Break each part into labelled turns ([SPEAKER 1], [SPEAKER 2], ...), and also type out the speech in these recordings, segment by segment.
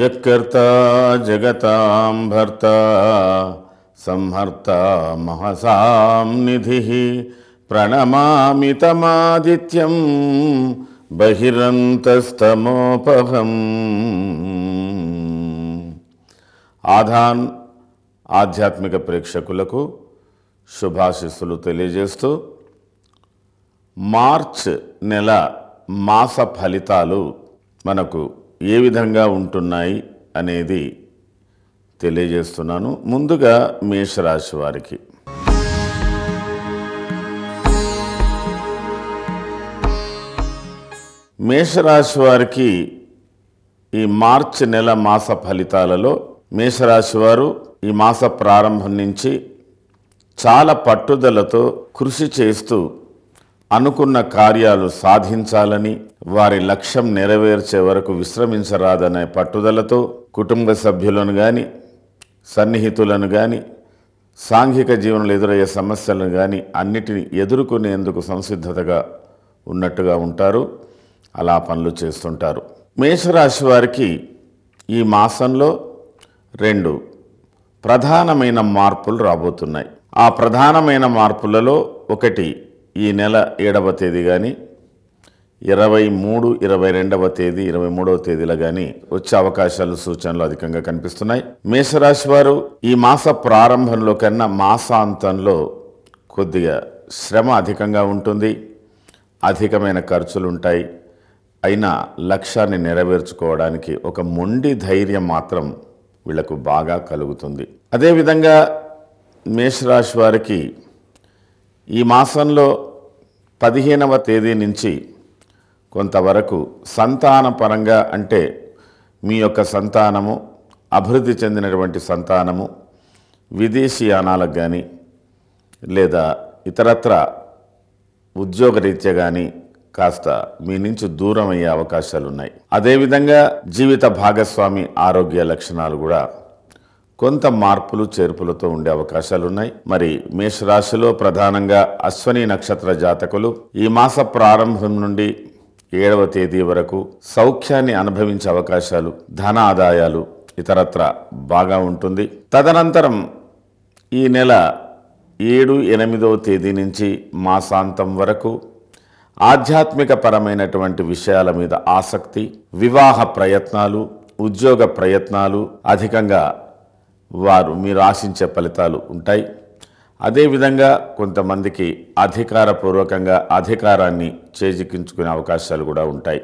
[SPEAKER 1] యత్కర్త జగతాం భర్త సంహర్త మహసాం నిధి ప్రణమామితమాదిత్యం బహిరంతస్తమోపహం ఆధాన్ ఆధ్యాత్మిక ప్రేక్షకులకు శుభాశిస్సులు తెలియజేస్తూ మార్చ్ నెల మాస ఫలితాలు మనకు ఏ విధంగా ఉంటున్నాయి అనేది తెలియజేస్తున్నాను ముందుగా మేషరాశి వారికి మేషరాశి వారికి ఈ మార్చి నెల మాస ఫలితాలలో మేషరాశి వారు ఈ మాస ప్రారంభం నుంచి చాలా పట్టుదలతో కృషి చేస్తూ అనుకున్న కార్యాలు సాధించాలని వారి లక్ష్యం నెరవేర్చే వరకు విశ్రమించరాదనే పట్టుదలతో కుటుంబ సభ్యులను కానీ సన్నిహితులను కానీ సాంఘిక జీవనంలో ఎదురయ్యే సమస్యలను కానీ అన్నిటిని ఎదుర్కొనేందుకు సంసిద్ధతగా ఉన్నట్టుగా ఉంటారు అలా పనులు చేస్తుంటారు మేషరాశి వారికి ఈ మాసంలో రెండు ప్రధానమైన మార్పులు రాబోతున్నాయి ఆ ప్రధానమైన మార్పులలో ఒకటి ఈ నెల ఏడవ తేదీ కానీ ఇరవై మూడు ఇరవై రెండవ తేదీ ఇరవై మూడవ తేదీలో కానీ వచ్చే అవకాశాలు సూచనలు అధికంగా కనిపిస్తున్నాయి మేషరాశి వారు ఈ మాస ప్రారంభంలో కన్నా మాసాంతంలో కొద్దిగా శ్రమ అధికంగా ఉంటుంది అధికమైన ఖర్చులు ఉంటాయి అయినా లక్ష్యాన్ని నెరవేర్చుకోవడానికి ఒక మొండి ధైర్యం మాత్రం వీళ్లకు బాగా కలుగుతుంది అదేవిధంగా మేషరాశి వారికి ఈ మాసంలో పదిహేనవ తేదీ నుంచి కొంతవరకు సంతాన పరంగా అంటే మీ యొక్క సంతానము అభివృద్ధి చెందినటువంటి సంతానము విదేశీయానాలకు కానీ లేదా ఇతరత్ర ఉద్యోగరీత్యా కానీ కాస్త మీ నుంచి దూరం అయ్యే అవకాశాలు ఉన్నాయి అదేవిధంగా జీవిత భాగస్వామి ఆరోగ్య లక్షణాలు కూడా కొంత మార్పులు చేర్పులతో ఉండే అవకాశాలు ఉన్నాయి మరి మేషరాశిలో ప్రధానంగా అశ్వని నక్షత్ర జాతకులు ఈ మాస ప్రారంభం నుండి ఏడవ తేదీ వరకు సౌఖ్యాన్ని అనుభవించే అవకాశాలు ధన ఆదాయాలు ఇతరత్ర బాగా ఉంటుంది తదనంతరం ఈ నెల ఏడు ఎనిమిదవ తేదీ నుంచి మాసాంతం వరకు ఆధ్యాత్మిక పరమైనటువంటి విషయాల మీద ఆసక్తి వివాహ ప్రయత్నాలు ఉద్యోగ ప్రయత్నాలు అధికంగా వారు మీరు ఆశించే ఫలితాలు ఉంటాయి అదేవిధంగా కొంతమందికి అధికారపూర్వకంగా అధికారాన్ని చేజిక్కించుకునే అవకాశాలు కూడా ఉంటాయి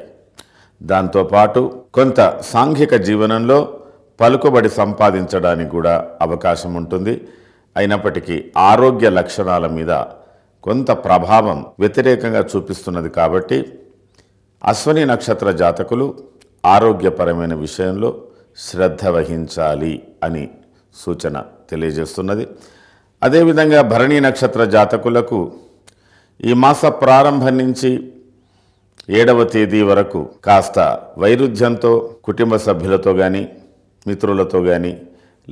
[SPEAKER 1] దాంతోపాటు కొంత సాంఘిక జీవనంలో పలుకుబడి సంపాదించడానికి కూడా అవకాశం ఉంటుంది అయినప్పటికీ ఆరోగ్య లక్షణాల మీద కొంత ప్రభావం వ్యతిరేకంగా చూపిస్తున్నది కాబట్టి అశ్వని నక్షత్ర జాతకులు ఆరోగ్యపరమైన విషయంలో శ్రద్ధ వహించాలి అని సూచన తెలియజేస్తున్నది అదేవిధంగా భరణీ నక్షత్ర జాతకులకు ఈ మాస ప్రారంభం నుంచి ఏడవ తేదీ వరకు కాస్త వైరుధ్యంతో కుటుంబ సభ్యులతో కానీ మిత్రులతో కానీ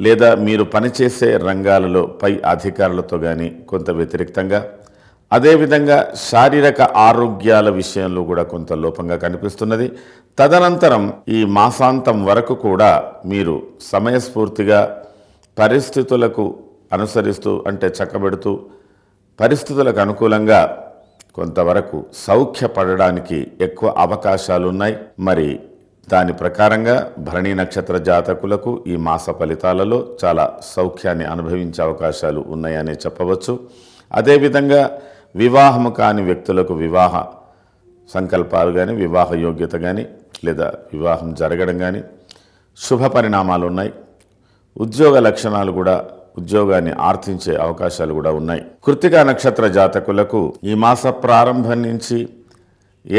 [SPEAKER 1] లేదా మీరు పనిచేసే రంగాలలో పై అధికారులతో కానీ కొంత వ్యతిరేక్తంగా అదేవిధంగా శారీరక ఆరోగ్యాల విషయంలో కూడా కొంత లోపంగా కనిపిస్తున్నది తదనంతరం ఈ మాసాంతం వరకు కూడా మీరు సమయస్ఫూర్తిగా పరిస్థితులకు అనుసరిస్తూ అంటే చక్కబెడుతూ పరిస్థితులకు అనుకూలంగా కొంతవరకు సౌఖ్యపడడానికి ఎక్కువ అవకాశాలు ఉన్నాయి మరి దాని ప్రకారంగా భరణి నక్షత్ర జాతకులకు ఈ మాస ఫలితాలలో చాలా సౌఖ్యాన్ని అనుభవించే అవకాశాలు ఉన్నాయనే చెప్పవచ్చు అదేవిధంగా వివాహము కాని వ్యక్తులకు వివాహ సంకల్పాలు కానీ వివాహ యోగ్యత కానీ లేదా వివాహం జరగడం కానీ శుభ పరిణామాలు ఉన్నాయి ఉద్యోగ లక్షణాలు కూడా ఉద్యోగాన్ని ఆర్థించే అవకాశాలు కూడా ఉన్నాయి కృతిక నక్షత్ర జాతకులకు ఈ మాస ప్రారంభం నుంచి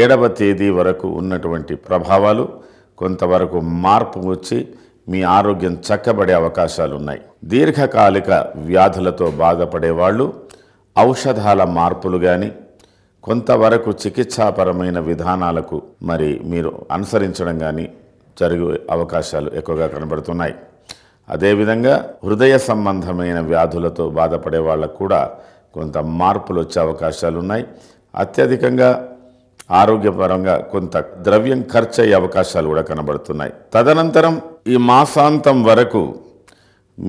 [SPEAKER 1] ఏడవ తేదీ వరకు ఉన్నటువంటి ప్రభావాలు కొంతవరకు మార్పు వచ్చి మీ ఆరోగ్యం చక్కబడే అవకాశాలు ఉన్నాయి దీర్ఘకాలిక వ్యాధులతో బాధపడేవాళ్ళు ఔషధాల మార్పులు కానీ కొంతవరకు చికిత్సాపరమైన విధానాలకు మరి మీరు అనుసరించడం కానీ జరిగే అవకాశాలు ఎక్కువగా కనబడుతున్నాయి అదేవిధంగా హృదయ సంబంధమైన వ్యాధులతో బాధపడే వాళ్ళకు కూడా కొంత మార్పులు వచ్చే అవకాశాలు ఉన్నాయి అత్యధికంగా ఆరోగ్యపరంగా కొంత ద్రవ్యం ఖర్చు అయ్యే అవకాశాలు కూడా కనబడుతున్నాయి తదనంతరం ఈ మాసాంతం వరకు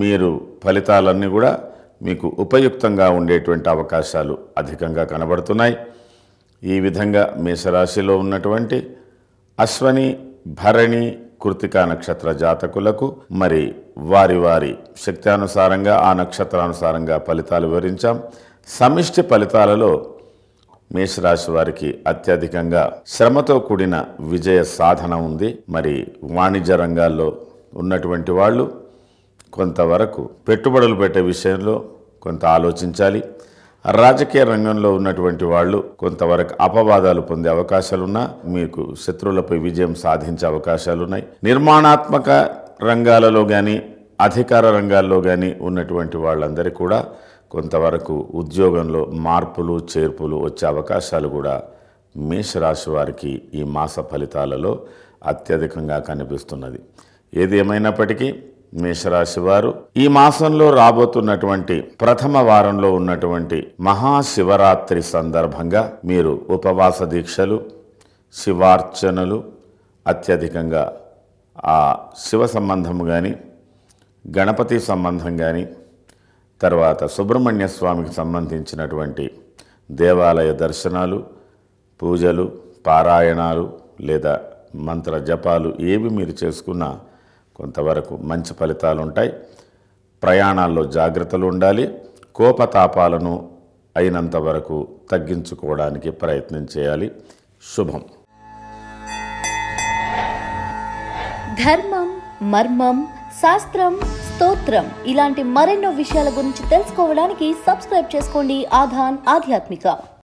[SPEAKER 1] మీరు ఫలితాలన్నీ కూడా మీకు ఉపయుక్తంగా ఉండేటువంటి అవకాశాలు అధికంగా కనబడుతున్నాయి ఈ విధంగా మేషరాశిలో ఉన్నటువంటి అశ్వని భరణి కృతికా నక్షత్ర జాతకులకు మరి వారి వారి శక్తి అనుసారంగా ఆ నక్షత్రానుసారంగా ఫలితాలు వివరించాం సమిష్టి ఫలితాలలో మేషరాశి వారికి అత్యధికంగా శ్రమతో కూడిన విజయ సాధన ఉంది మరి వాణిజ్య రంగాల్లో ఉన్నటువంటి వాళ్ళు కొంతవరకు పెట్టుబడులు పెట్టే విషయంలో కొంత ఆలోచించాలి రాజకీయ రంగంలో ఉన్నటువంటి వాళ్ళు కొంతవరకు అపవాదాలు పొందే అవకాశాలున్నా మీకు శత్రువులపై విజయం సాధించే అవకాశాలున్నాయి నిర్మాణాత్మక రంగాలలో కానీ అధికార రంగాల్లో కానీ ఉన్నటువంటి వాళ్ళందరికీ కూడా కొంతవరకు ఉద్యోగంలో మార్పులు చేర్పులు వచ్చే అవకాశాలు కూడా మేషరాశి వారికి ఈ మాస ఫలితాలలో అత్యధికంగా కనిపిస్తున్నది ఏది ఏమైనప్పటికీ మేషరాశి వారు ఈ మాసంలో రాబోతున్నటువంటి ప్రథమ వారంలో ఉన్నటువంటి మహాశివరాత్రి సందర్భంగా మీరు ఉపవాస దీక్షలు శివార్చనలు అత్యధికంగా ఆ శివ సంబంధము కానీ గణపతి సంబంధం కానీ తర్వాత సుబ్రహ్మణ్య స్వామికి సంబంధించినటువంటి దేవాలయ దర్శనాలు పూజలు పారాయణాలు లేదా మంత్ర జపాలు ఏవి మీరు చేసుకున్నా కొంతవరకు మంచి ఫలితాలు ఉంటాయి ప్రయాణాల్లో జాగ్రత్తలు ఉండాలి కోపతాపాలను అయినంత వరకు తగ్గించుకోవడానికి ప్రయత్నం చేయాలి శుభం ధర్మం మర్మం శాస్త్రం స్తోత్రం ఇలాంటి మరెన్నో విషయాల గురించి తెలుసుకోవడానికి సబ్స్క్రైబ్ చేసుకోండి ఆధాన్ ఆధ్యాత్మిక